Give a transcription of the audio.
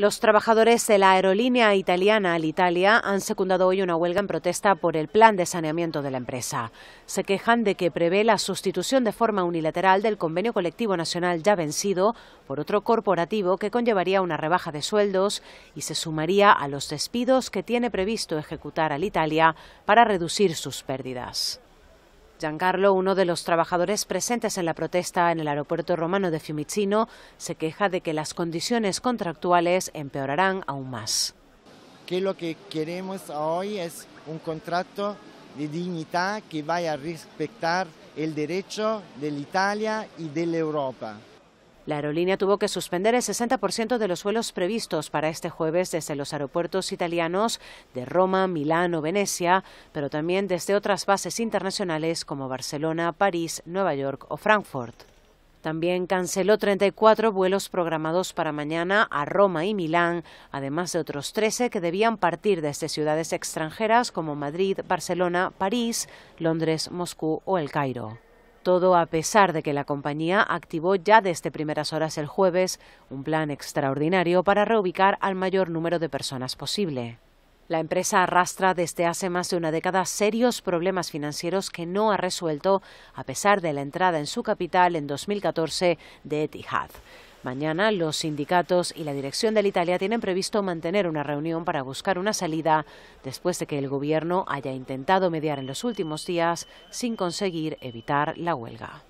Los trabajadores de la aerolínea italiana Alitalia han secundado hoy una huelga en protesta por el plan de saneamiento de la empresa. Se quejan de que prevé la sustitución de forma unilateral del convenio colectivo nacional ya vencido por otro corporativo que conllevaría una rebaja de sueldos y se sumaría a los despidos que tiene previsto ejecutar Alitalia para reducir sus pérdidas. Giancarlo, uno de los trabajadores presentes en la protesta en el aeropuerto romano de Fiumicino, se queja de que las condiciones contractuales empeorarán aún más. lo que queremos hoy es un contrato de dignidad que vaya a respetar el derecho de Italia y de Europa. La aerolínea tuvo que suspender el 60% de los vuelos previstos para este jueves desde los aeropuertos italianos de Roma, Milán o Venecia, pero también desde otras bases internacionales como Barcelona, París, Nueva York o Frankfurt. También canceló 34 vuelos programados para mañana a Roma y Milán, además de otros 13 que debían partir desde ciudades extranjeras como Madrid, Barcelona, París, Londres, Moscú o El Cairo. Todo a pesar de que la compañía activó ya desde primeras horas el jueves un plan extraordinario para reubicar al mayor número de personas posible. La empresa arrastra desde hace más de una década serios problemas financieros que no ha resuelto a pesar de la entrada en su capital en 2014 de Etihad. Mañana los sindicatos y la dirección del Italia tienen previsto mantener una reunión para buscar una salida después de que el gobierno haya intentado mediar en los últimos días sin conseguir evitar la huelga.